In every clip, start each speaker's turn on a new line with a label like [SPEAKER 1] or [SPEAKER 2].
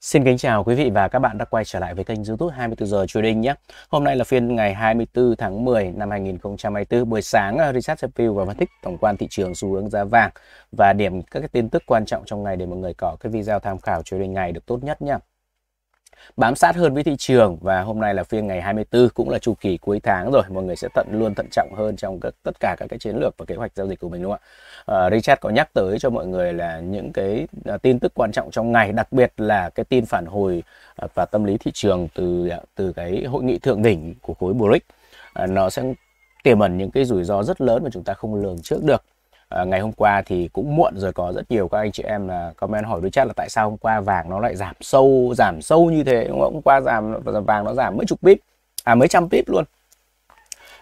[SPEAKER 1] Xin kính chào quý vị và các bạn đã quay trở lại với kênh YouTube 24 giờ Trading nhé. Hôm nay là phiên ngày 24 tháng 10 năm 2024 buổi sáng à, reset Sheffield và phân tích tổng quan thị trường xu hướng giá vàng và điểm các cái tin tức quan trọng trong ngày để mọi người có cái video tham khảo trading ngày được tốt nhất nhé bám sát hơn với thị trường và hôm nay là phiên ngày 24 cũng là chu kỳ cuối tháng rồi mọi người sẽ tận luôn thận trọng hơn trong các, tất cả các cái chiến lược và kế hoạch giao dịch của mình luôn ạ à, Richard có nhắc tới cho mọi người là những cái à, tin tức quan trọng trong ngày đặc biệt là cái tin phản hồi à, và tâm lý thị trường từ à, từ cái hội nghị thượng đỉnh của khối BRICS à, nó sẽ tiềm ẩn những cái rủi ro rất lớn mà chúng ta không lường trước được Ờ, ngày hôm qua thì cũng muộn rồi có rất nhiều các anh chị em là comment hỏi đối chat là tại sao hôm qua vàng nó lại giảm sâu giảm sâu như thế đúng không? hôm qua giảm vàng nó giảm mấy chục pip à mấy trăm pip luôn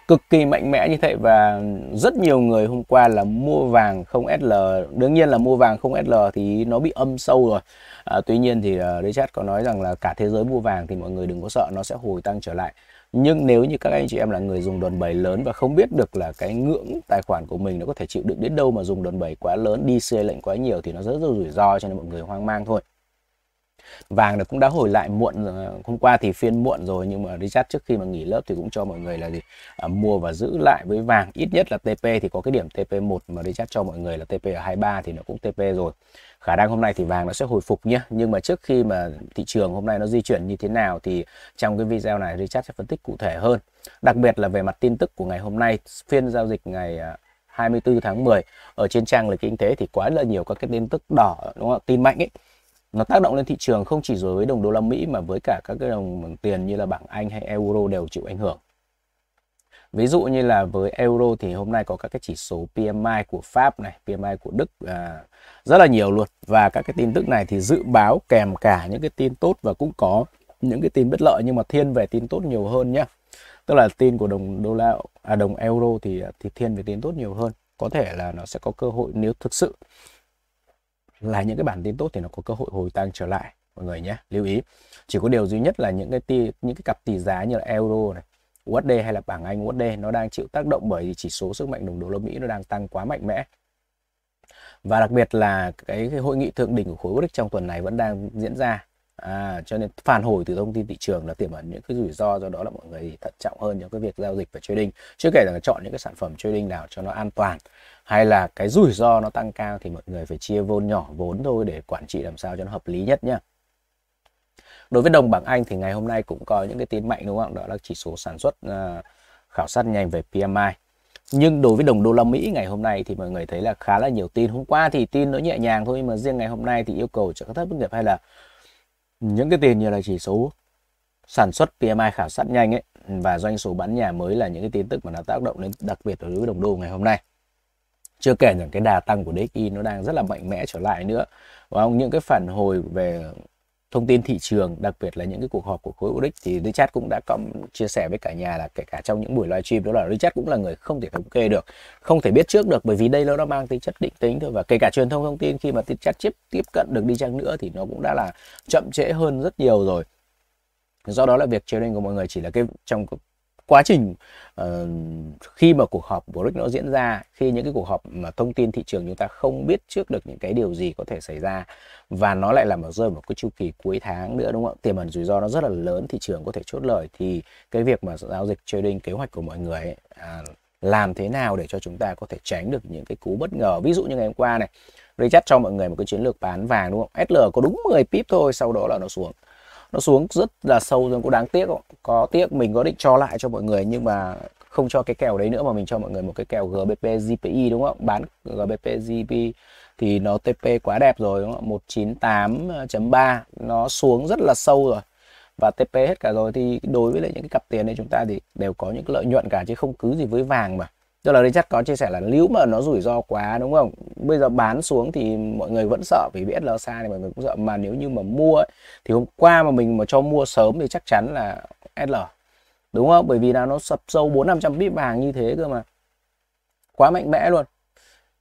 [SPEAKER 1] cực kỳ mạnh mẽ như thế và rất nhiều người hôm qua là mua vàng không SL đương nhiên là mua vàng không SL thì nó bị âm sâu rồi à, tuy nhiên thì uh, chat có nói rằng là cả thế giới mua vàng thì mọi người đừng có sợ nó sẽ hồi tăng trở lại nhưng nếu như các anh chị em là người dùng đòn bẩy lớn và không biết được là cái ngưỡng tài khoản của mình nó có thể chịu đựng đến đâu mà dùng đòn bẩy quá lớn đi xe lệnh quá nhiều thì nó rất là rủi ro cho nên mọi người hoang mang thôi vàng được cũng đã hồi lại muộn ờ, hôm qua thì phiên muộn rồi nhưng mà Richard trước khi mà nghỉ lớp thì cũng cho mọi người là gì à, mua và giữ lại với vàng ít nhất là TP thì có cái điểm TP1 mà Richard cho mọi người là TP ở 23 thì nó cũng TP rồi khả năng hôm nay thì vàng nó sẽ hồi phục nhé nhưng mà trước khi mà thị trường hôm nay nó di chuyển như thế nào thì trong cái video này Richard sẽ phân tích cụ thể hơn đặc biệt là về mặt tin tức của ngày hôm nay phiên giao dịch ngày 24 à, tháng 10 ở trên trang lịch kinh tế thì quá là nhiều các cái tin tức đỏ đúng không? tin mạnh ấy nó tác động lên thị trường không chỉ rồi với đồng đô la Mỹ mà với cả các cái đồng tiền như là bảng Anh hay euro đều chịu ảnh hưởng. Ví dụ như là với euro thì hôm nay có các cái chỉ số PMI của Pháp này, PMI của Đức à, rất là nhiều luôn và các cái tin tức này thì dự báo kèm cả những cái tin tốt và cũng có những cái tin bất lợi nhưng mà thiên về tin tốt nhiều hơn nhé. Tức là tin của đồng đô la à, đồng euro thì à, thì thiên về tin tốt nhiều hơn. Có thể là nó sẽ có cơ hội nếu thực sự là những cái bản tin tốt thì nó có cơ hội hồi tăng trở lại mọi người nhé lưu ý chỉ có điều duy nhất là những cái tỷ những cái cặp tỷ giá như là euro này USD hay là bảng Anh USD nó đang chịu tác động bởi chỉ số sức mạnh đồng đô la Mỹ nó đang tăng quá mạnh mẽ và đặc biệt là cái, cái hội nghị thượng đỉnh của khối BRICS trong tuần này vẫn đang diễn ra à, cho nên phản hồi từ thông tin thị trường là tiềm ẩn những cái rủi ro do đó là mọi người thận trọng hơn những cái việc giao dịch và trading chưa kể là chọn những cái sản phẩm trading nào cho nó an toàn hay là cái rủi ro nó tăng cao thì mọi người phải chia vốn nhỏ vốn thôi để quản trị làm sao cho nó hợp lý nhất nhá. Đối với đồng bảng Anh thì ngày hôm nay cũng có những cái tin mạnh đúng không? Đó là chỉ số sản xuất uh, khảo sát nhanh về PMI. Nhưng đối với đồng đô la Mỹ ngày hôm nay thì mọi người thấy là khá là nhiều tin. Hôm qua thì tin nó nhẹ nhàng thôi nhưng mà riêng ngày hôm nay thì yêu cầu cho các thất nghiệp hay là những cái tiền như là chỉ số sản xuất PMI khảo sát nhanh ấy và doanh số bán nhà mới là những cái tin tức mà nó tác động đến đặc biệt đối với đồng đô ngày hôm nay chưa kể rằng cái đà tăng của DXY nó đang rất là mạnh mẽ trở lại nữa và những cái phản hồi về thông tin thị trường đặc biệt là những cái cuộc họp của khối ODIX thì Richard cũng đã có chia sẻ với cả nhà là kể cả trong những buổi live stream đó là Richard cũng là người không thể thống kê được không thể biết trước được bởi vì đây nó mang tính chất định tính thôi và kể cả truyền thông thông tin khi mà Richard tiếp tiếp cận được đi chăng nữa thì nó cũng đã là chậm trễ hơn rất nhiều rồi do đó là việc trading của mọi người chỉ là cái trong quá trình ờ, khi mà cuộc họp của BRICS nó diễn ra khi những cái cuộc họp mà thông tin thị trường chúng ta không biết trước được những cái điều gì có thể xảy ra và nó lại làm ở rơi một cái chu kỳ cuối tháng nữa đúng không ạ tiềm ẩn rủi ro nó rất là lớn thị trường có thể chốt lời thì cái việc mà giao dịch trading kế hoạch của mọi người ấy, à, làm thế nào để cho chúng ta có thể tránh được những cái cú bất ngờ ví dụ như ngày hôm qua này Richard cho mọi người một cái chiến lược bán vàng đúng không SL có đúng 10 pip thôi sau đó là nó xuống nó xuống rất là sâu rồi cũng đáng tiếc không? có tiếc mình có định cho lại cho mọi người nhưng mà không cho cái kèo đấy nữa mà mình cho mọi người một cái kèo GBP GPI đúng không bán GBP GPI thì nó TP quá đẹp rồi đúng không 198.3 nó xuống rất là sâu rồi và TP hết cả rồi thì đối với lại những cái cặp tiền này chúng ta thì đều có những cái lợi nhuận cả chứ không cứ gì với vàng mà tức là Richard có chia sẻ là nếu mà nó rủi ro quá đúng không bây giờ bán xuống thì mọi người vẫn sợ vì biết là xa thì mọi người cũng sợ mà nếu như mà mua ấy, thì hôm qua mà mình mà cho mua sớm thì chắc chắn là SL đúng không bởi vì là nó sập sâu 4.500 trăm pip vàng như thế cơ mà quá mạnh mẽ luôn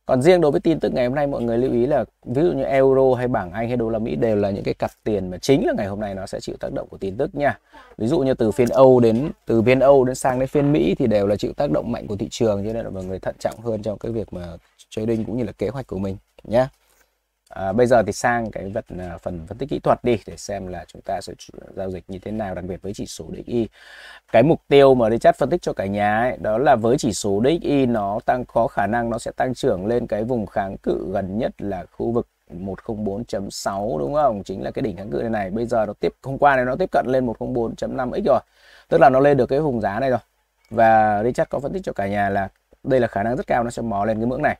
[SPEAKER 1] còn riêng đối với tin tức ngày hôm nay mọi người lưu ý là ví dụ như euro hay bảng Anh hay đô la Mỹ đều là những cái cặp tiền mà chính là ngày hôm nay nó sẽ chịu tác động của tin tức nha. Ví dụ như từ phiên Âu đến từ phiên Âu đến sang đến phiên Mỹ thì đều là chịu tác động mạnh của thị trường cho nên là mọi người thận trọng hơn trong cái việc mà trading cũng như là kế hoạch của mình nhé. À, bây giờ thì sang cái vật à, phần phân tích kỹ thuật đi để xem là chúng ta sẽ giao dịch như thế nào đặc biệt với chỉ số DXY. Cái mục tiêu mà Richard phân tích cho cả nhà ấy, đó là với chỉ số DXY nó tăng có khả năng nó sẽ tăng trưởng lên cái vùng kháng cự gần nhất là khu vực 104.6 đúng không? Chính là cái đỉnh kháng cự này này. Bây giờ nó tiếp hôm qua này nó tiếp cận lên 104.5x rồi. Tức là nó lên được cái vùng giá này rồi. Và Richard có phân tích cho cả nhà là đây là khả năng rất cao nó sẽ mò lên cái mức này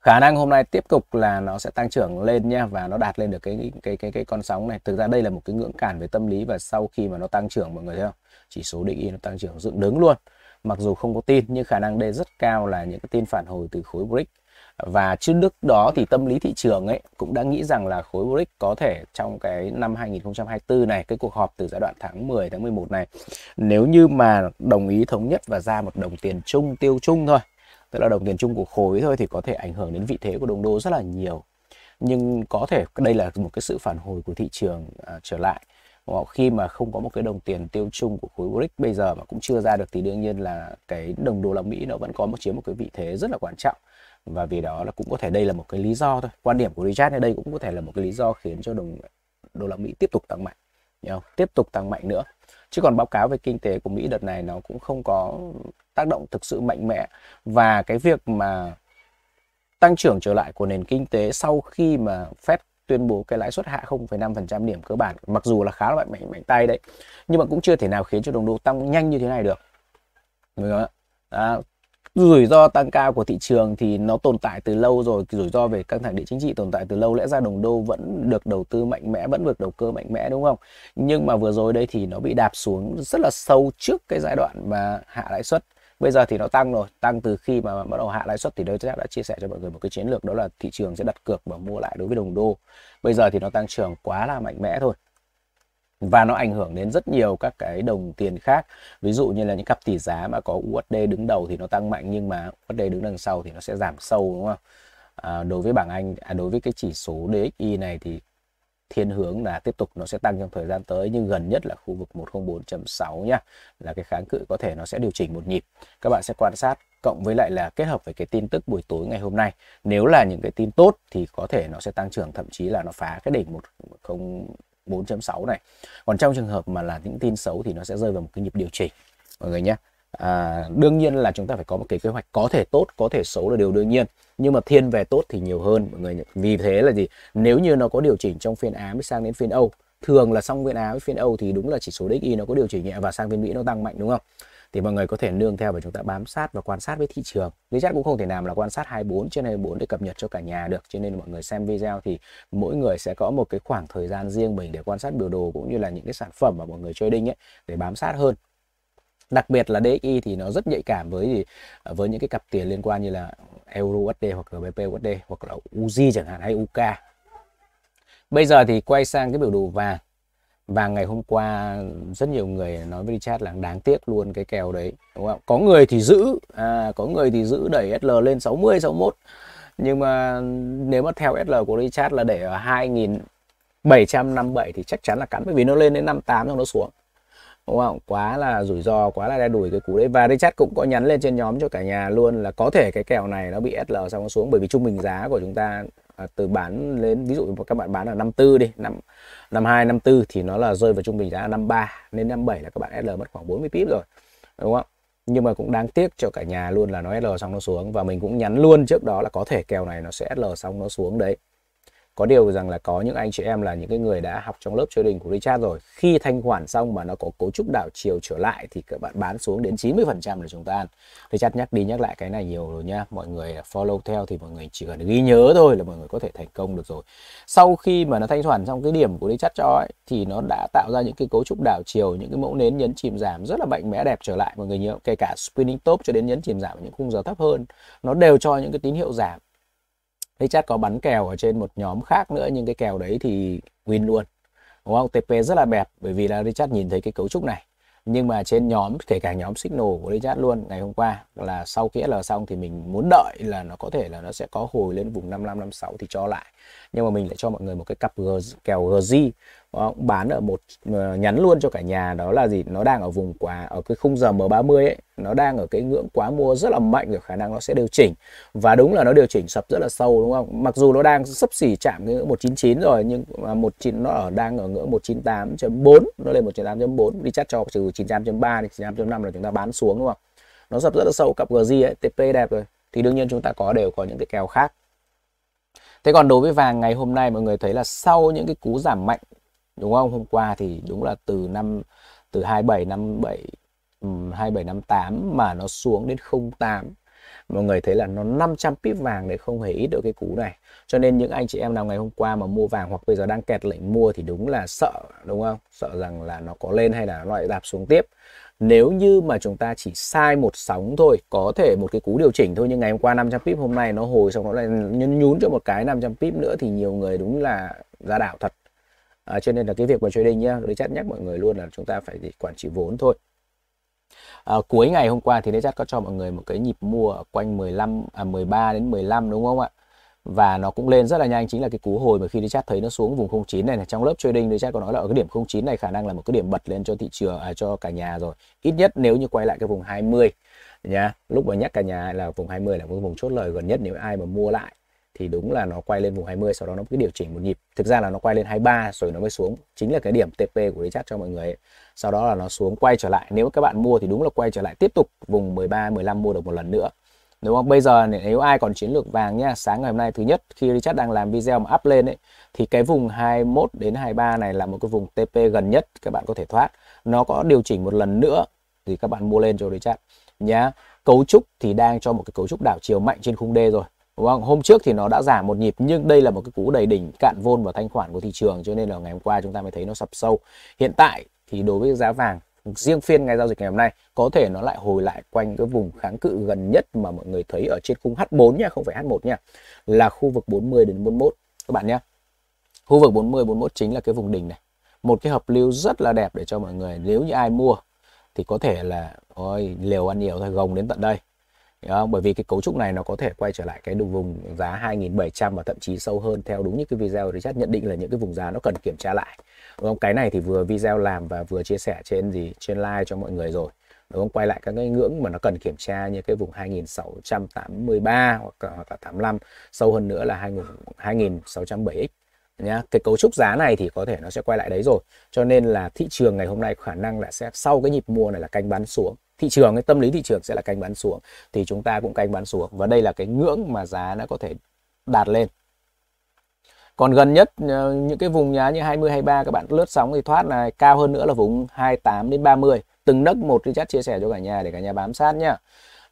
[SPEAKER 1] khả năng hôm nay tiếp tục là nó sẽ tăng trưởng lên nha và nó đạt lên được cái cái cái cái con sóng này thực ra đây là một cái ngưỡng cản về tâm lý và sau khi mà nó tăng trưởng mọi người thấy không chỉ số định y nó tăng trưởng dựng đứng luôn mặc dù không có tin nhưng khả năng đây rất cao là những cái tin phản hồi từ khối BRICS và trước đức đó thì tâm lý thị trường ấy cũng đã nghĩ rằng là khối BRICS có thể trong cái năm 2024 này cái cuộc họp từ giai đoạn tháng 10 tháng 11 này nếu như mà đồng ý thống nhất và ra một đồng tiền chung tiêu chung thôi tức là đồng tiền chung của khối thôi thì có thể ảnh hưởng đến vị thế của đồng đô rất là nhiều nhưng có thể đây là một cái sự phản hồi của thị trường à, trở lại ờ, khi mà không có một cái đồng tiền tiêu chung của khối BRICS bây giờ mà cũng chưa ra được thì đương nhiên là cái đồng đô la Mỹ nó vẫn có một chiếm một cái vị thế rất là quan trọng và vì đó là cũng có thể đây là một cái lý do thôi quan điểm của Richard ở đây cũng có thể là một cái lý do khiến cho đồng đô la Mỹ tiếp tục tăng mạnh nhá, tiếp tục tăng mạnh nữa chứ còn báo cáo về kinh tế của Mỹ đợt này nó cũng không có tác động thực sự mạnh mẽ và cái việc mà tăng trưởng trở lại của nền kinh tế sau khi mà Fed tuyên bố cái lãi suất hạ 0,5% điểm cơ bản mặc dù là khá là mạnh mạnh mạnh tay đấy nhưng mà cũng chưa thể nào khiến cho đồng đô tăng nhanh như thế này được đúng rủi ro tăng cao của thị trường thì nó tồn tại từ lâu rồi rủi ro về căng thẳng địa chính trị tồn tại từ lâu lẽ ra đồng đô vẫn được đầu tư mạnh mẽ vẫn được đầu cơ mạnh mẽ đúng không nhưng mà vừa rồi đây thì nó bị đạp xuống rất là sâu trước cái giai đoạn mà hạ lãi suất bây giờ thì nó tăng rồi tăng từ khi mà bắt đầu hạ lãi suất thì đối chắc đã chia sẻ cho mọi người một cái chiến lược đó là thị trường sẽ đặt cược và mua lại đối với đồng đô bây giờ thì nó tăng trưởng quá là mạnh mẽ thôi và nó ảnh hưởng đến rất nhiều các cái đồng tiền khác ví dụ như là những cặp tỷ giá mà có USD đứng đầu thì nó tăng mạnh nhưng mà USD đứng đằng sau thì nó sẽ giảm sâu đúng không à, đối với bảng Anh à, đối với cái chỉ số DXY này thì thiên hướng là tiếp tục nó sẽ tăng trong thời gian tới nhưng gần nhất là khu vực 104.6 nhá là cái kháng cự có thể nó sẽ điều chỉnh một nhịp các bạn sẽ quan sát cộng với lại là kết hợp với cái tin tức buổi tối ngày hôm nay nếu là những cái tin tốt thì có thể nó sẽ tăng trưởng thậm chí là nó phá cái đỉnh 10 4.6 này còn trong trường hợp mà là những tin xấu thì nó sẽ rơi vào một cái nhịp điều chỉnh mọi người nhé à, đương nhiên là chúng ta phải có một cái kế hoạch có thể tốt có thể xấu là điều đương nhiên nhưng mà thiên về tốt thì nhiều hơn mọi người nhé. vì thế là gì nếu như nó có điều chỉnh trong phiên Á mới sang đến phiên Âu thường là xong phiên Á với phiên Âu thì đúng là chỉ số DXY nó có điều chỉnh nhẹ và sang phiên Mỹ nó tăng mạnh đúng không thì mọi người có thể nương theo và chúng ta bám sát và quan sát với thị trường lý WeChat cũng không thể nào là quan sát 24 trên 24 để cập nhật cho cả nhà được cho nên mọi người xem video thì mỗi người sẽ có một cái khoảng thời gian riêng mình để quan sát biểu đồ cũng như là những cái sản phẩm mà mọi người chơi đinh ấy để bám sát hơn đặc biệt là DXY thì nó rất nhạy cảm với gì với những cái cặp tiền liên quan như là euro USD hoặc GBP USD hoặc là UZ chẳng hạn hay UK bây giờ thì quay sang cái biểu đồ vàng và ngày hôm qua rất nhiều người nói với Richard là đáng tiếc luôn cái kèo đấy đúng không? có người thì giữ à, có người thì giữ đẩy SL lên 60 61 nhưng mà nếu mà theo SL của Richard là để ở 2757 thì chắc chắn là cắn bởi vì nó lên đến 58 xong nó xuống đúng không quá là rủi ro quá là đe đuổi cái cú đấy và Richard cũng có nhắn lên trên nhóm cho cả nhà luôn là có thể cái kèo này nó bị SL xong nó xuống bởi vì trung bình giá của chúng ta à, từ bán lên ví dụ các bạn bán ở 54 đi 5 năm năm 54 thì nó là rơi vào trung bình giá 53 nên 57 là các bạn SL mất khoảng 40 pip rồi đúng không nhưng mà cũng đáng tiếc cho cả nhà luôn là nó SL xong nó xuống và mình cũng nhắn luôn trước đó là có thể kèo này nó sẽ SL xong nó xuống đấy có điều rằng là có những anh chị em là những cái người đã học trong lớp trading của Richard rồi khi thanh khoản xong mà nó có cấu trúc đảo chiều trở lại thì các bạn bán xuống đến 90% là chúng ta ăn Richard nhắc đi nhắc lại cái này nhiều rồi nhá mọi người follow theo thì mọi người chỉ cần ghi nhớ thôi là mọi người có thể thành công được rồi sau khi mà nó thanh khoản xong cái điểm của Richard cho ấy thì nó đã tạo ra những cái cấu trúc đảo chiều những cái mẫu nến nhấn chìm giảm rất là mạnh mẽ đẹp trở lại mọi người nhớ kể cả spinning top cho đến nhấn chìm giảm những khung giờ thấp hơn nó đều cho những cái tín hiệu giảm Richard có bắn kèo ở trên một nhóm khác nữa nhưng cái kèo đấy thì win luôn đúng không TP rất là bẹp bởi vì là Richard nhìn thấy cái cấu trúc này nhưng mà trên nhóm kể cả nhóm signal của Richard luôn ngày hôm qua là sau khi L xong thì mình muốn đợi là nó có thể là nó sẽ có hồi lên vùng 5556 thì cho lại nhưng mà mình lại cho mọi người một cái cặp G, kèo GG cũng ờ, bán ở một ờ, nhắn luôn cho cả nhà đó là gì nó đang ở vùng quá ở cái khung giờ M30 ấy nó đang ở cái ngưỡng quá mua rất là mạnh rồi khả năng nó sẽ điều chỉnh và đúng là nó điều chỉnh sập rất là sâu đúng không mặc dù nó đang sấp xỉ chạm cái ngưỡng 199 rồi nhưng mà 19 nó ở đang ở ngưỡng 198.4 nó lên 198.4 đi chắc cho trừ 900.3 thì 900.5 là chúng ta bán xuống đúng không nó sập rất là sâu cặp GZ ấy TP đẹp rồi thì đương nhiên chúng ta có đều có những cái kèo khác Thế còn đối với vàng ngày hôm nay mọi người thấy là sau những cái cú giảm mạnh đúng không hôm qua thì đúng là từ năm từ 27 năm 7 27 ừ, năm 8 mà nó xuống đến 08 mọi người thấy là nó 500 pip vàng để không hề ít được cái cú này cho nên những anh chị em nào ngày hôm qua mà mua vàng hoặc bây giờ đang kẹt lệnh mua thì đúng là sợ đúng không sợ rằng là nó có lên hay là nó lại đạp xuống tiếp nếu như mà chúng ta chỉ sai một sóng thôi có thể một cái cú điều chỉnh thôi nhưng ngày hôm qua 500 pip hôm nay nó hồi xong nó lại nhún cho một cái 500 pip nữa thì nhiều người đúng là ra đảo thật à, cho nên là cái việc mà trading nhá đối chat nhắc mọi người luôn là chúng ta phải quản trị vốn thôi À, cuối ngày hôm qua thì Nextchat có cho mọi người một cái nhịp mua ở quanh 15 à 13 đến 15 đúng không ạ? Và nó cũng lên rất là nhanh chính là cái cú hồi mà khi Nextchat thấy nó xuống vùng 09 này, này trong lớp trading Nextchat có nói là ở cái điểm 09 này khả năng là một cái điểm bật lên cho thị trường à, cho cả nhà rồi. Ít nhất nếu như quay lại cái vùng 20 nhá. Lúc mà nhắc cả nhà là vùng 20 là cái vùng chốt lời gần nhất nếu ai mà mua lại thì đúng là nó quay lên vùng 20 sau đó nó cứ điều chỉnh một nhịp thực ra là nó quay lên 23 rồi nó mới xuống chính là cái điểm TP của đi chat cho mọi người ấy. sau đó là nó xuống quay trở lại nếu các bạn mua thì đúng là quay trở lại tiếp tục vùng 13 15 mua được một lần nữa đúng không bây giờ nếu ai còn chiến lược vàng nhá sáng ngày hôm nay thứ nhất khi đi chat đang làm video mà up lên ấy thì cái vùng 21 đến 23 này là một cái vùng TP gần nhất các bạn có thể thoát nó có điều chỉnh một lần nữa thì các bạn mua lên cho đi chat nhá cấu trúc thì đang cho một cái cấu trúc đảo chiều mạnh trên khung D rồi Đúng không? Hôm trước thì nó đã giảm một nhịp nhưng đây là một cái cú đầy đỉnh cạn vôn và thanh khoản của thị trường cho nên là ngày hôm qua chúng ta mới thấy nó sập sâu. Hiện tại thì đối với giá vàng riêng phiên ngày giao dịch ngày hôm nay có thể nó lại hồi lại quanh cái vùng kháng cự gần nhất mà mọi người thấy ở trên khung H4 nha, không phải H1 nha. Là khu vực 40 đến 41 các bạn nhé. Khu vực 40 41 chính là cái vùng đỉnh này. Một cái hợp lưu rất là đẹp để cho mọi người nếu như ai mua thì có thể là ôi liều ăn nhiều thôi gồng đến tận đây không? bởi vì cái cấu trúc này nó có thể quay trở lại cái đường vùng giá 2.700 và thậm chí sâu hơn theo đúng những cái video Richard nhận định là những cái vùng giá nó cần kiểm tra lại đúng không cái này thì vừa video làm và vừa chia sẻ trên gì trên live cho mọi người rồi đúng không quay lại các cái ngưỡng mà nó cần kiểm tra như cái vùng 2683 hoặc, hoặc là 85 sâu hơn nữa là 2607x nhá cái cấu trúc giá này thì có thể nó sẽ quay lại đấy rồi cho nên là thị trường ngày hôm nay khả năng là sẽ sau cái nhịp mua này là canh bán xuống thị trường cái tâm lý thị trường sẽ là canh bán xuống thì chúng ta cũng canh bán xuống và đây là cái ngưỡng mà giá nó có thể đạt lên còn gần nhất ờ, những cái vùng giá như 20 23 các bạn lướt sóng thì thoát này cao hơn nữa là vùng 28 đến 30 từng nấc một thì chắc chia sẻ cho cả nhà để cả nhà bám sát nhá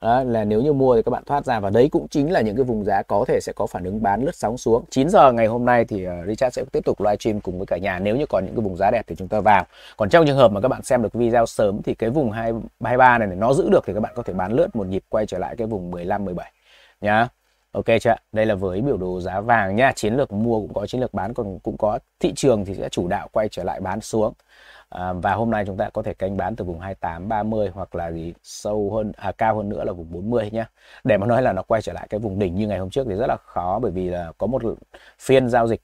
[SPEAKER 1] đó, là nếu như mua thì các bạn thoát ra và đấy cũng chính là những cái vùng giá có thể sẽ có phản ứng bán lướt sóng xuống 9 giờ ngày hôm nay thì ờ, Richard sẽ tiếp tục livestream cùng với cả nhà nếu như còn những cái vùng giá đẹp thì chúng ta vào còn trong trường hợp mà các bạn xem được video sớm thì cái vùng 223 này, này nó giữ được thì các bạn có thể bán lướt một nhịp quay trở lại cái vùng 15 17 nhá Ok chưa ạ? Đây là với biểu đồ giá vàng nha, chiến lược mua cũng có, chiến lược bán còn cũng có. Thị trường thì sẽ chủ đạo quay trở lại bán xuống. À, và hôm nay chúng ta có thể canh bán từ vùng 28 30 hoặc là gì sâu hơn à, cao hơn nữa là vùng 40 nhá để mà nói là nó quay trở lại cái vùng đỉnh như ngày hôm trước thì rất là khó bởi vì là có một phiên giao dịch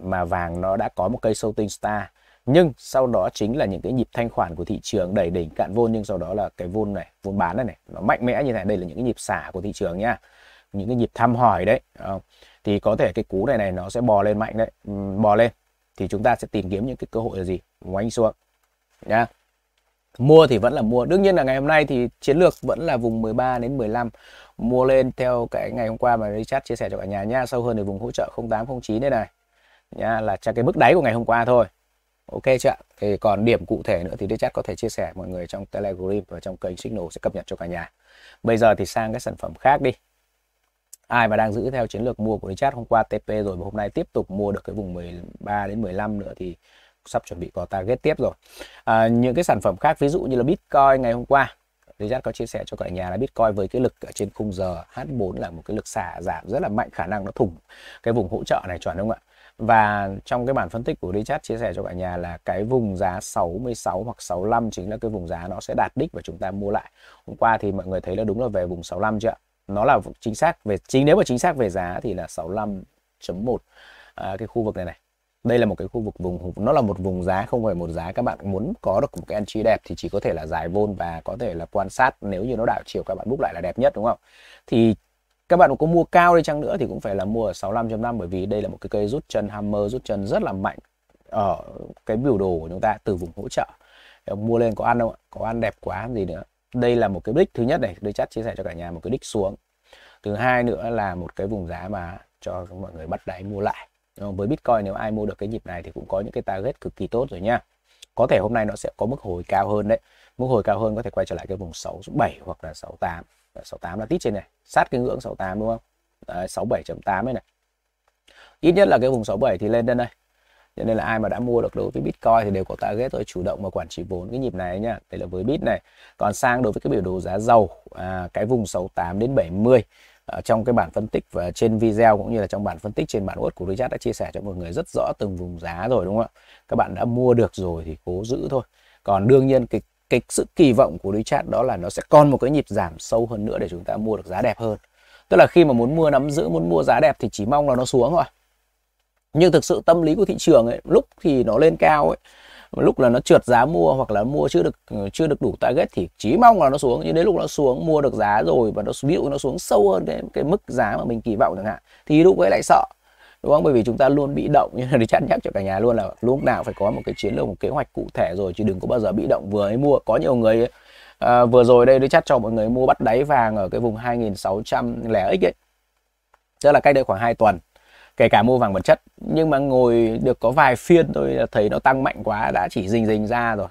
[SPEAKER 1] mà vàng nó đã có một cây sâu star nhưng sau đó chính là những cái nhịp thanh khoản của thị trường đẩy đỉnh cạn vôn nhưng sau đó là cái vôn này vôn bán này này nó mạnh mẽ như này đây là những cái nhịp xả của thị trường nhá những cái nhịp thăm hỏi đấy ờ, thì có thể cái cú này này nó sẽ bò lên mạnh đấy bò lên thì chúng ta sẽ tìm kiếm những cái cơ hội là gì ngoảnh xuống nha mua thì vẫn là mua đương nhiên là ngày hôm nay thì chiến lược vẫn là vùng 13 đến 15 mua lên theo cái ngày hôm qua mà Richard chia sẻ cho cả nhà nha sâu hơn thì vùng hỗ trợ 0809 đây này nha là cho cái mức đáy của ngày hôm qua thôi ok chưa thì còn điểm cụ thể nữa thì Richard có thể chia sẻ mọi người trong Telegram và trong kênh Signal sẽ cập nhật cho cả nhà bây giờ thì sang cái sản phẩm khác đi ai mà đang giữ theo chiến lược mua của Richard hôm qua TP rồi và hôm nay tiếp tục mua được cái vùng 13 đến 15 nữa thì sắp chuẩn bị có target tiếp rồi à, những cái sản phẩm khác ví dụ như là Bitcoin ngày hôm qua Richard có chia sẻ cho cả nhà là Bitcoin với cái lực ở trên khung giờ H4 là một cái lực xả giảm rất là mạnh khả năng nó thủng cái vùng hỗ trợ này chuẩn không ạ và trong cái bản phân tích của Richard chia sẻ cho cả nhà là cái vùng giá 66 hoặc 65 chính là cái vùng giá nó sẽ đạt đích và chúng ta mua lại hôm qua thì mọi người thấy là đúng là về vùng 65 chưa ạ nó là chính xác về chính nếu mà chính xác về giá thì là 65.1 à, cái khu vực này này đây là một cái khu vực vùng nó là một vùng giá không phải một giá các bạn muốn có được một cái entry đẹp thì chỉ có thể là giải vôn và có thể là quan sát nếu như nó đảo chiều các bạn búc lại là đẹp nhất đúng không thì các bạn có mua cao đi chăng nữa thì cũng phải là mua ở 65.5 bởi vì đây là một cái cây rút chân hammer rút chân rất là mạnh ở cái biểu đồ của chúng ta từ vùng hỗ trợ mua lên có ăn không ạ có ăn đẹp quá gì nữa đây là một cái đích thứ nhất này đây chắc chia sẻ cho cả nhà một cái đích xuống thứ hai nữa là một cái vùng giá mà cho mọi người bắt đáy mua lại Ờ, với Bitcoin nếu ai mua được cái nhịp này thì cũng có những cái target cực kỳ tốt rồi nha có thể hôm nay nó sẽ có mức hồi cao hơn đấy mức hồi cao hơn có thể quay trở lại cái vùng 67 hoặc là 68 68 ờ, là tít trên này sát cái ngưỡng 68 đúng không Đấy, 67.8 ấy này ít nhất là cái vùng 67 thì lên đây đây cho nên là ai mà đã mua được đối với Bitcoin thì đều có target rồi chủ động mà quản trị vốn cái nhịp này nhá đây là với Bit này còn sang đối với cái biểu đồ giá dầu à, cái vùng 68 đến 70 Ờ, trong cái bản phân tích và trên video cũng như là trong bản phân tích trên bản word của Richard đã chia sẻ cho mọi người rất rõ từng vùng giá rồi đúng không ạ? Các bạn đã mua được rồi thì cố giữ thôi. Còn đương nhiên cái cái sự kỳ vọng của Richard đó là nó sẽ còn một cái nhịp giảm sâu hơn nữa để chúng ta mua được giá đẹp hơn. Tức là khi mà muốn mua nắm giữ, muốn mua giá đẹp thì chỉ mong là nó xuống thôi. Nhưng thực sự tâm lý của thị trường ấy, lúc thì nó lên cao ấy mà lúc là nó trượt giá mua hoặc là mua chưa được chưa được đủ target thì chỉ mong là nó xuống nhưng đến lúc nó xuống mua được giá rồi và nó ví dụ nó xuống sâu hơn cái, cái mức giá mà mình kỳ vọng chẳng hạn thì lúc ấy lại sợ đúng không bởi vì chúng ta luôn bị động như là chăn nhắc cho cả nhà luôn là lúc nào phải có một cái chiến lược một kế hoạch cụ thể rồi chứ đừng có bao giờ bị động vừa ấy mua có nhiều người à, vừa rồi đây tôi chắc cho mọi người mua bắt đáy vàng ở cái vùng 2600 lẻ x ấy tức là cách đây khoảng 2 tuần kể cả mua vàng vật chất nhưng mà ngồi được có vài phiên tôi thấy nó tăng mạnh quá đã chỉ rình rình ra rồi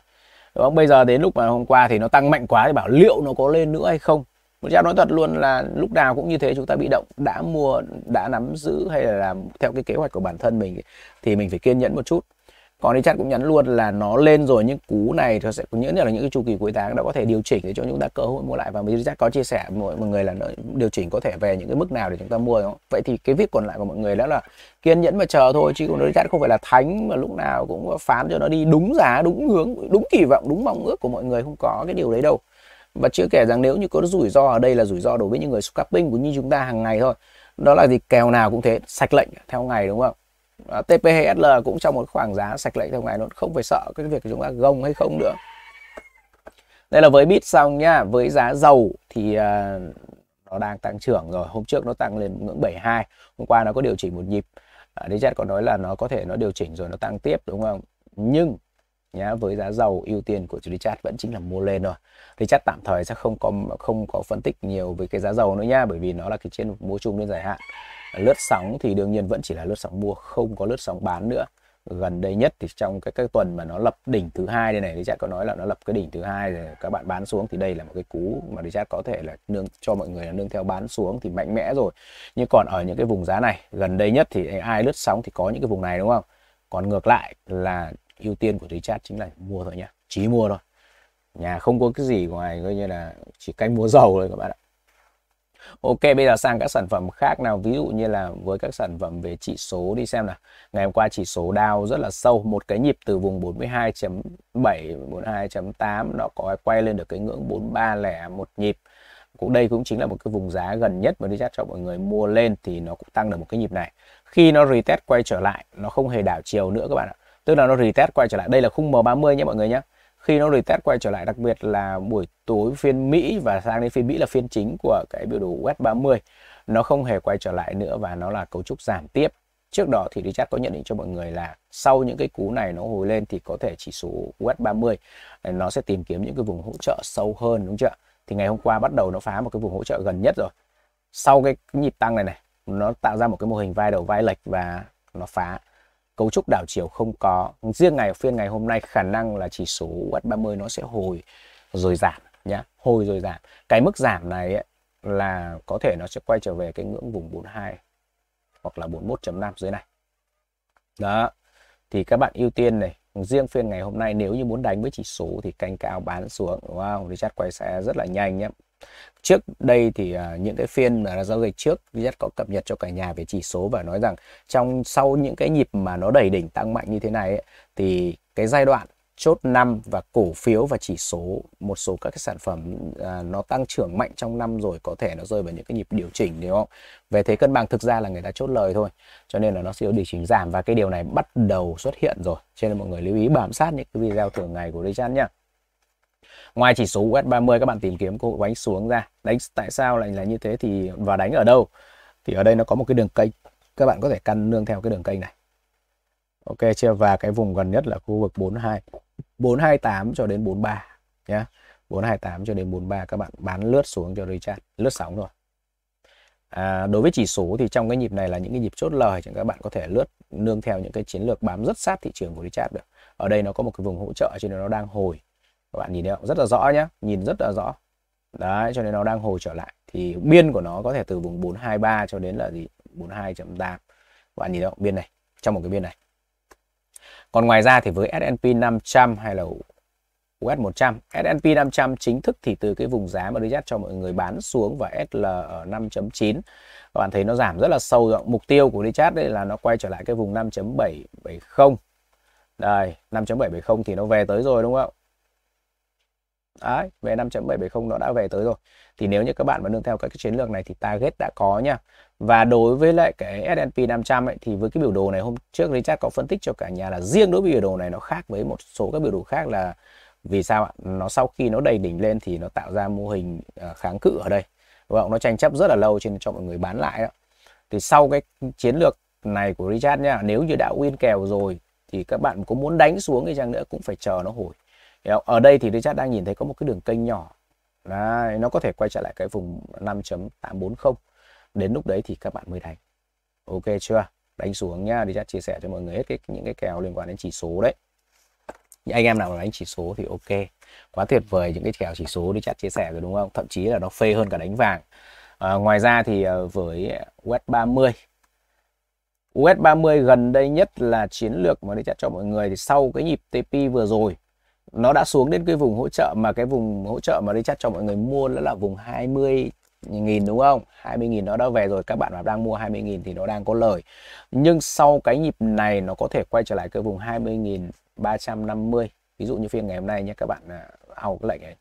[SPEAKER 1] Đúng không? bây giờ đến lúc mà hôm qua thì nó tăng mạnh quá thì bảo liệu nó có lên nữa hay không một nói thật luôn là lúc nào cũng như thế chúng ta bị động đã mua đã nắm giữ hay là làm theo cái kế hoạch của bản thân mình thì mình phải kiên nhẫn một chút còn đi chat cũng nhắn luôn là nó lên rồi những cú này nó sẽ những là những cái chu kỳ cuối tháng đã có thể điều chỉnh để cho chúng ta cơ hội mua lại và mình chắc có chia sẻ mọi người là điều chỉnh có thể về những cái mức nào để chúng ta mua không? vậy thì cái việc còn lại của mọi người đó là kiên nhẫn và chờ thôi chứ còn đi chat không phải là thánh mà lúc nào cũng phán cho nó đi đúng giá đúng hướng đúng kỳ vọng đúng mong ước của mọi người không có cái điều đấy đâu và chưa kể rằng nếu như có rủi ro ở đây là rủi ro đối với những người scalping cũng như chúng ta hàng ngày thôi đó là gì kèo nào cũng thế sạch lệnh theo ngày đúng không TP cũng trong một khoảng giá sạch lệnh theo ngày luôn không phải sợ cái việc chúng ta gồng hay không nữa đây là với bit xong nhá với giá dầu thì à, nó đang tăng trưởng rồi hôm trước nó tăng lên ngưỡng 72 hôm qua nó có điều chỉnh một nhịp à, DZ có nói là nó có thể nó điều chỉnh rồi nó tăng tiếp đúng không nhưng nhá với giá dầu ưu tiên của DZ vẫn chính là mua lên rồi DZ tạm thời sẽ không có không có phân tích nhiều về cái giá dầu nữa nha bởi vì nó là cái trên mua chung lên dài hạn lướt sóng thì đương nhiên vẫn chỉ là lướt sóng mua không có lướt sóng bán nữa gần đây nhất thì trong cái cái tuần mà nó lập đỉnh thứ hai đây này thì chat có nói là nó lập cái đỉnh thứ hai rồi các bạn bán xuống thì đây là một cái cú mà chat có thể là nương cho mọi người là nương theo bán xuống thì mạnh mẽ rồi nhưng còn ở những cái vùng giá này gần đây nhất thì ai lướt sóng thì có những cái vùng này đúng không còn ngược lại là ưu tiên của chat chính là mua thôi nhá chỉ mua thôi nhà không có cái gì ngoài coi như là chỉ canh mua dầu thôi các bạn ạ Ok bây giờ sang các sản phẩm khác nào ví dụ như là với các sản phẩm về chỉ số đi xem nào ngày hôm qua chỉ số Dow rất là sâu một cái nhịp từ vùng 42.7 42.8 nó có quay lên được cái ngưỡng 43 một nhịp cũng đây cũng chính là một cái vùng giá gần nhất mà đi Richard cho mọi người mua lên thì nó cũng tăng được một cái nhịp này khi nó retest quay trở lại nó không hề đảo chiều nữa các bạn ạ tức là nó retest quay trở lại đây là khung M30 nhé mọi người nhé khi nó retest quay trở lại đặc biệt là buổi tối phiên Mỹ và sang đến phiên Mỹ là phiên chính của cái biểu đồ US 30 nó không hề quay trở lại nữa và nó là cấu trúc giảm tiếp trước đó thì Richard có nhận định cho mọi người là sau những cái cú này nó hồi lên thì có thể chỉ số US 30 nó sẽ tìm kiếm những cái vùng hỗ trợ sâu hơn đúng chưa thì ngày hôm qua bắt đầu nó phá một cái vùng hỗ trợ gần nhất rồi sau cái nhịp tăng này này nó tạo ra một cái mô hình vai đầu vai lệch và nó phá cấu trúc đảo chiều không có riêng ngày phiên ngày hôm nay khả năng là chỉ số UH30 nó sẽ hồi rồi giảm nhá hồi rồi giảm cái mức giảm này ấy, là có thể nó sẽ quay trở về cái ngưỡng vùng 42 hoặc là 41.5 dưới này đó thì các bạn ưu tiên này riêng phiên ngày hôm nay nếu như muốn đánh với chỉ số thì canh cao bán xuống đúng không Richard quay xe rất là nhanh nhé trước đây thì uh, những cái phiên mà giao dịch trước rất có cập nhật cho cả nhà về chỉ số và nói rằng trong sau những cái nhịp mà nó đẩy đỉnh tăng mạnh như thế này ấy, thì cái giai đoạn chốt năm và cổ phiếu và chỉ số một số các cái sản phẩm à, nó tăng trưởng mạnh trong năm rồi có thể nó rơi vào những cái nhịp điều chỉnh đúng không về thế cân bằng thực ra là người ta chốt lời thôi cho nên là nó sẽ điều chỉnh giảm và cái điều này bắt đầu xuất hiện rồi cho nên mọi người lưu ý bám sát những cái video thường ngày của Richard nhé ngoài chỉ số US30 các bạn tìm kiếm cô hội đánh xuống ra đánh tại sao lại là như thế thì và đánh ở đâu thì ở đây nó có một cái đường kênh các bạn có thể căn nương theo cái đường kênh này ok chưa và cái vùng gần nhất là khu vực 42 428 cho đến 43 nhé 428 cho đến 43 các bạn bán lướt xuống cho Richard lướt sóng rồi à, đối với chỉ số thì trong cái nhịp này là những cái nhịp chốt lời thì các bạn có thể lướt nương theo những cái chiến lược bám rất sát thị trường của Richard được ở đây nó có một cái vùng hỗ trợ cho nên nó đang hồi các bạn nhìn thấy không rất là rõ nhé nhìn rất là rõ đấy cho nên nó đang hồi trở lại thì biên của nó có thể từ vùng 423 cho đến là gì 42.8 các bạn nhìn thấy không biên này trong một cái biên này còn ngoài ra thì với S&P 500 hay là US 100 S&P 500 chính thức thì từ cái vùng giá mà đưa cho mọi người bán xuống và SL ở 5.9 các bạn thấy nó giảm rất là sâu rồi. mục tiêu của đi chat đây là nó quay trở lại cái vùng 5.770 đây 5.770 thì nó về tới rồi đúng không ạ Đấy, về 5.770 nó đã về tới rồi. Thì nếu như các bạn mà nương theo các cái chiến lược này thì target đã có nha. Và đối với lại cái S&P 500 ấy thì với cái biểu đồ này hôm trước Richard có phân tích cho cả nhà là riêng đối với biểu đồ này nó khác với một số các biểu đồ khác là vì sao ạ? Nó sau khi nó đầy đỉnh lên thì nó tạo ra mô hình à, kháng cự ở đây. Đúng không? Nó tranh chấp rất là lâu trên cho mọi người bán lại đó. Thì sau cái chiến lược này của Richard nha, nếu như đã win kèo rồi thì các bạn có muốn đánh xuống cái chăng nữa cũng phải chờ nó hồi ở đây thì Richard đang nhìn thấy có một cái đường kênh nhỏ Đấy, nó có thể quay trở lại cái vùng 5.840 đến lúc đấy thì các bạn mới đánh ok chưa đánh xuống nhá Richard chia sẻ cho mọi người hết cái, những cái kèo liên quan đến chỉ số đấy anh em nào mà đánh chỉ số thì ok quá tuyệt vời những cái kèo chỉ số đi chat chia sẻ rồi đúng không thậm chí là nó phê hơn cả đánh vàng à, ngoài ra thì à, với US 30 US 30 gần đây nhất là chiến lược mà đi chat cho mọi người thì sau cái nhịp TP vừa rồi nó đã xuống đến cái vùng hỗ trợ mà cái vùng hỗ trợ mà đi Richard cho mọi người mua đó là vùng 20 nghìn đúng không 20 nghìn nó đã về rồi các bạn mà đang mua 20 nghìn thì nó đang có lời nhưng sau cái nhịp này nó có thể quay trở lại cái vùng 20 nghìn 350 ví dụ như phiên ngày hôm nay nhé các bạn à, ao cái lệnh này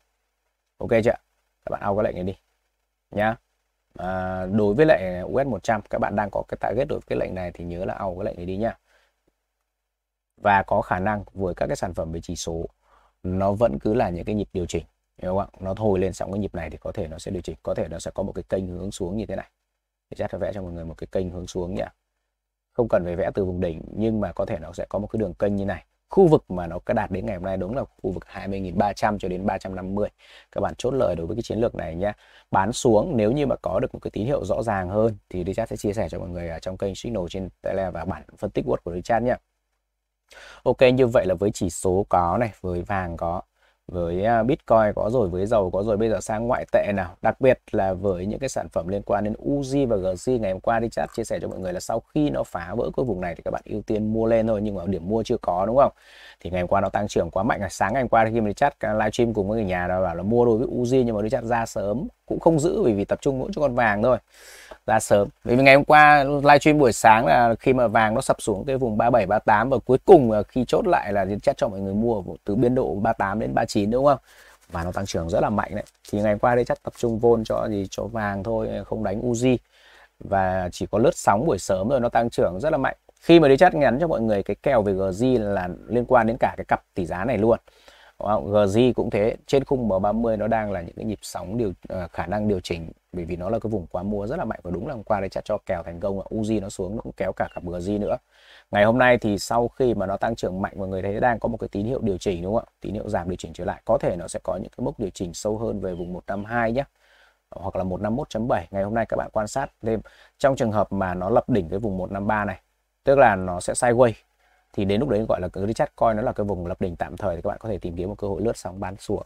[SPEAKER 1] ok chưa các bạn ao cái lệnh này đi nhá à, đối với lại US 100 các bạn đang có cái target đối với cái lệnh này thì nhớ là ao cái lệnh này đi nhá và có khả năng với các cái sản phẩm về chỉ số nó vẫn cứ là những cái nhịp điều chỉnh hiểu không ạ nó thôi lên xong cái nhịp này thì có thể nó sẽ điều chỉnh có thể nó sẽ có một cái kênh hướng xuống như thế này thì chắc phải vẽ cho mọi người một cái kênh hướng xuống nhỉ không cần phải vẽ từ vùng đỉnh nhưng mà có thể nó sẽ có một cái đường kênh như này khu vực mà nó đạt đến ngày hôm nay đúng là khu vực 20.300 cho đến 350 các bạn chốt lời đối với cái chiến lược này nhé bán xuống nếu như mà có được một cái tín hiệu rõ ràng hơn thì Richard sẽ chia sẻ cho mọi người ở trong kênh Signal trên Telegram và bản phân tích Word của Richard nhé Ok như vậy là với chỉ số có này với vàng có với à, Bitcoin có rồi với dầu có rồi bây giờ sang ngoại tệ nào đặc biệt là với những cái sản phẩm liên quan đến UZ và GZ ngày hôm qua đi chat chia sẻ cho mọi người là sau khi nó phá vỡ cái vùng này thì các bạn ưu tiên mua lên thôi nhưng mà điểm mua chưa có đúng không thì ngày hôm qua nó tăng trưởng quá mạnh là sáng ngày hôm qua khi mình đi chat à, livestream cùng với người nhà đó bảo là mua đối với Uzi nhưng mà đi chat ra sớm cũng không giữ bởi vì tập trung mỗi cho con vàng thôi ra sớm vì ngày hôm qua livestream buổi sáng là khi mà vàng nó sập xuống cái vùng 37 38 và cuối cùng khi chốt lại là diễn chắc cho mọi người mua từ biên độ 38 đến 39 đúng không và nó tăng trưởng rất là mạnh đấy thì ngày hôm qua đây chắc tập trung vôn cho gì cho vàng thôi không đánh uzi và chỉ có lướt sóng buổi sớm rồi nó tăng trưởng rất là mạnh khi mà đi chat nhắn cho mọi người cái kèo về GZ là liên quan đến cả cái cặp tỷ giá này luôn GZ cũng thế trên khung M30 nó đang là những cái nhịp sóng điều uh, khả năng điều chỉnh bởi vì nó là cái vùng quá mua rất là mạnh và đúng là hôm qua đấy chặt cho kèo thành công UZ nó xuống nó cũng kéo cả cặp GZ nữa ngày hôm nay thì sau khi mà nó tăng trưởng mạnh mọi người thấy đang có một cái tín hiệu điều chỉnh đúng không ạ tín hiệu giảm điều chỉnh trở lại có thể nó sẽ có những cái mức điều chỉnh sâu hơn về vùng 152 nhé hoặc là 151.7 ngày hôm nay các bạn quan sát thêm trong trường hợp mà nó lập đỉnh cái vùng 153 này tức là nó sẽ sideways thì đến lúc đấy gọi là cái chat coin nó là cái vùng lập đỉnh tạm thời thì các bạn có thể tìm kiếm một cơ hội lướt sóng bán sủa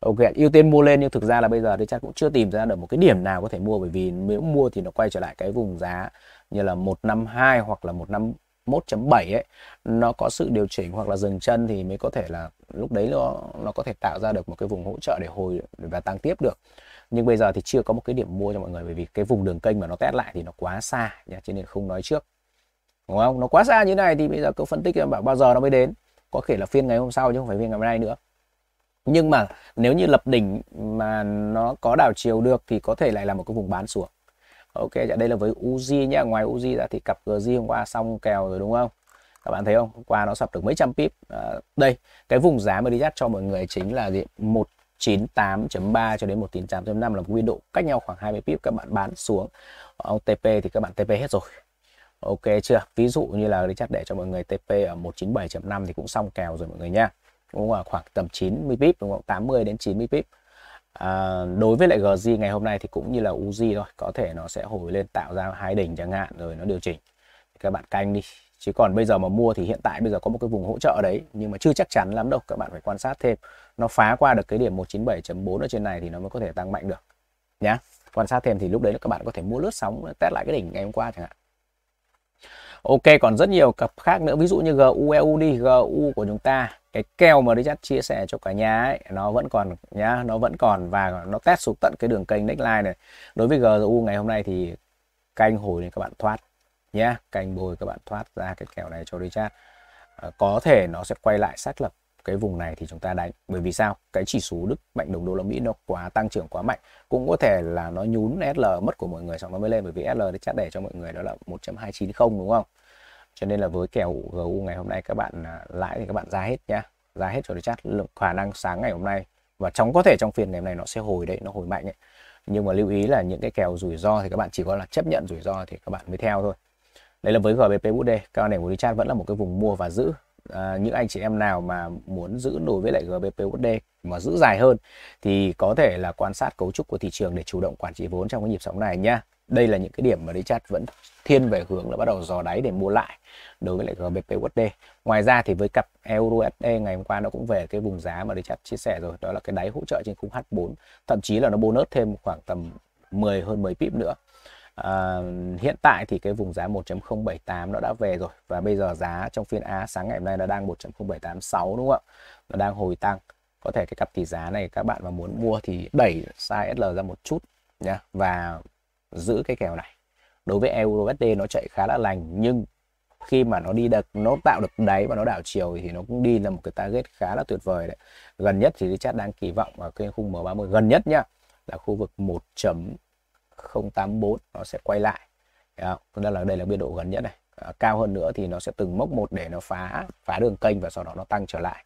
[SPEAKER 1] ok ưu tiên mua lên nhưng thực ra là bây giờ thì chắc cũng chưa tìm ra được một cái điểm nào có thể mua bởi vì nếu mua thì nó quay trở lại cái vùng giá như là 152 hoặc là 151.7 ấy nó có sự điều chỉnh hoặc là dừng chân thì mới có thể là lúc đấy nó nó có thể tạo ra được một cái vùng hỗ trợ để hồi và tăng tiếp được nhưng bây giờ thì chưa có một cái điểm mua cho mọi người bởi vì cái vùng đường kênh mà nó test lại thì nó quá xa nha cho nên không nói trước đúng không nó quá xa như này thì bây giờ cứ phân tích bảo bao giờ nó mới đến có thể là phiên ngày hôm sau chứ không phải phiên ngày hôm nay nữa nhưng mà nếu như lập đỉnh mà nó có đảo chiều được thì có thể lại là một cái vùng bán xuống ok dạ, đây là với uzi nhá ngoài uzi ra thì cặp gz hôm qua xong kèo rồi đúng không các bạn thấy không hôm qua nó sập được mấy trăm pip à, đây cái vùng giá mà đi dắt cho mọi người chính là gì 198.3 cho đến 198.5 là biên độ cách nhau khoảng 20 pip các bạn bán xuống ông TP thì các bạn TP hết rồi ok chưa ví dụ như là Richard để cho mọi người TP ở 197.5 thì cũng xong kèo rồi mọi người nha đúng không khoảng tầm 90 pip đúng không 80 đến 90 pip à, đối với lại GZ ngày hôm nay thì cũng như là UZ thôi có thể nó sẽ hồi lên tạo ra hai đỉnh chẳng hạn rồi nó điều chỉnh các bạn canh đi chứ còn bây giờ mà mua thì hiện tại bây giờ có một cái vùng hỗ trợ đấy nhưng mà chưa chắc chắn lắm đâu các bạn phải quan sát thêm nó phá qua được cái điểm 197.4 ở trên này thì nó mới có thể tăng mạnh được nhá quan sát thêm thì lúc đấy các bạn có thể mua lướt sóng test lại cái đỉnh ngày hôm qua chẳng hạn ok còn rất nhiều cặp khác nữa ví dụ như GUEU đi e GU e của chúng ta cái keo mà đi chắc chia sẻ cho cả nhà ấy nó vẫn còn nhá nó vẫn còn và nó test xuống tận cái đường kênh neckline này đối với GU e ngày hôm nay thì canh hồi này các bạn thoát nhá, canh bồi các bạn thoát ra cái kèo này cho đi chat à, có thể nó sẽ quay lại xác lập cái vùng này thì chúng ta đánh bởi vì sao cái chỉ số đức mạnh đồng đô la mỹ nó quá tăng trưởng quá mạnh cũng có thể là nó nhún SL mất của mọi người xong nó mới lên bởi vì SL chắc để cho mọi người đó là 1 không đúng không cho nên là với kèo GU ngày hôm nay các bạn à, lãi thì các bạn ra hết nhá ra hết cho chat lượng khả năng sáng ngày hôm nay và trong có thể trong phiên ngày hôm nay nó sẽ hồi đấy nó hồi mạnh ấy nhưng mà lưu ý là những cái kèo rủi ro thì các bạn chỉ có là chấp nhận rủi ro thì các bạn mới theo thôi đây là với GBP USD cao này của chat vẫn là một cái vùng mua và giữ à, những anh chị em nào mà muốn giữ nổi với lại GBPUSD mà giữ dài hơn thì có thể là quan sát cấu trúc của thị trường để chủ động quản trị vốn trong cái nhịp sóng này nhá. Đây là những cái điểm mà chat vẫn thiên về hướng là bắt đầu dò đáy để mua lại đối với lại GBPUSD. Ngoài ra thì với cặp EURUSD ngày hôm qua nó cũng về cái vùng giá mà chat chia sẻ rồi, đó là cái đáy hỗ trợ trên khung H4, thậm chí là nó bonus thêm khoảng tầm 10 hơn 10 pip nữa Ờ, hiện tại thì cái vùng giá 1.078 nó đã về rồi và bây giờ giá trong phiên Á sáng ngày hôm nay nó đang 1.0786 đúng không ạ? Nó đang hồi tăng. Có thể cái cặp tỷ giá này các bạn mà muốn mua thì đẩy size SL ra một chút nhá và giữ cái kèo này. Đối với euro USD nó chạy khá là lành nhưng khi mà nó đi được nó tạo được đáy và nó đảo chiều thì nó cũng đi là một cái target khá là tuyệt vời đấy. Gần nhất thì chat đang kỳ vọng ở cái khung M30 gần nhất nhá là khu vực 1. 084 nó sẽ quay lại đó, đó là đây là biên độ gần nhất này à, cao hơn nữa thì nó sẽ từng mốc một để nó phá phá đường kênh và sau đó nó tăng trở lại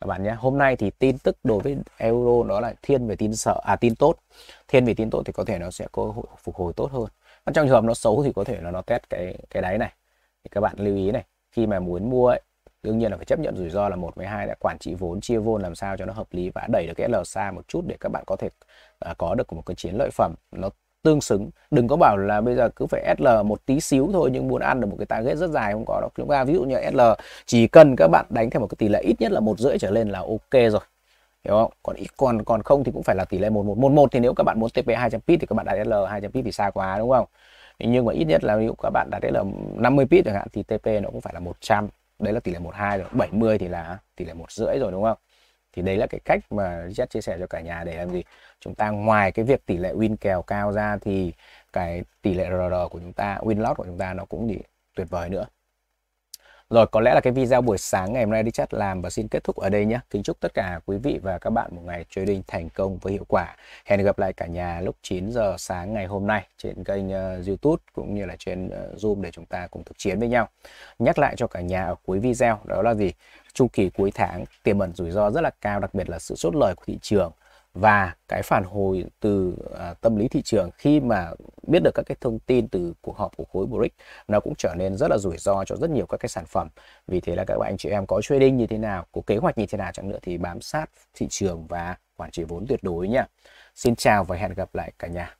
[SPEAKER 1] các bạn nhé hôm nay thì tin tức đối với euro đó là thiên về tin sợ à tin tốt thiên về tin tốt thì có thể nó sẽ có phục hồi tốt hơn trong trường hợp nó xấu thì có thể là nó test cái cái đáy này thì các bạn lưu ý này khi mà muốn mua ấy, đương nhiên là phải chấp nhận rủi ro là một với hai đã quản trị vốn chia vốn làm sao cho nó hợp lý và đẩy được cái L xa một chút để các bạn có thể à, có được một cái chiến lợi phẩm nó tương xứng đừng có bảo là bây giờ cứ phải SL một tí xíu thôi nhưng muốn ăn được một cái target rất dài không có đâu chúng ta ví dụ như SL chỉ cần các bạn đánh theo một cái tỷ lệ ít nhất là một rưỡi trở lên là ok rồi hiểu không còn ít còn còn không thì cũng phải là tỷ lệ một một một một thì nếu các bạn muốn TP 200 pip thì các bạn đặt SL 200 pip thì xa quá đúng không nhưng mà ít nhất là ví dụ các bạn đặt SL 50 pip chẳng hạn thì TP nó cũng phải là 100 đấy là tỷ lệ 12 rồi 70 thì là tỷ lệ một rưỡi rồi đúng không thì đấy là cái cách mà Richard chia sẻ cho cả nhà để làm gì chúng ta ngoài cái việc tỷ lệ win kèo cao ra thì cái tỷ lệ RR của chúng ta win loss của chúng ta nó cũng gì tuyệt vời nữa rồi có lẽ là cái video buổi sáng ngày hôm nay đi chat làm và xin kết thúc ở đây nhé. Kính chúc tất cả quý vị và các bạn một ngày trading thành công với hiệu quả. Hẹn gặp lại cả nhà lúc 9 giờ sáng ngày hôm nay trên kênh uh, YouTube cũng như là trên uh, Zoom để chúng ta cùng thực chiến với nhau. Nhắc lại cho cả nhà ở cuối video đó là gì? chu kỳ cuối tháng tiềm ẩn rủi ro rất là cao đặc biệt là sự chốt lời của thị trường và cái phản hồi từ à, tâm lý thị trường khi mà biết được các cái thông tin từ cuộc họp của khối BRICS nó cũng trở nên rất là rủi ro cho rất nhiều các cái sản phẩm. Vì thế là các bạn anh chị em có trading như thế nào, có kế hoạch như thế nào chẳng nữa thì bám sát thị trường và quản trị vốn tuyệt đối nha. Xin chào và hẹn gặp lại cả nhà.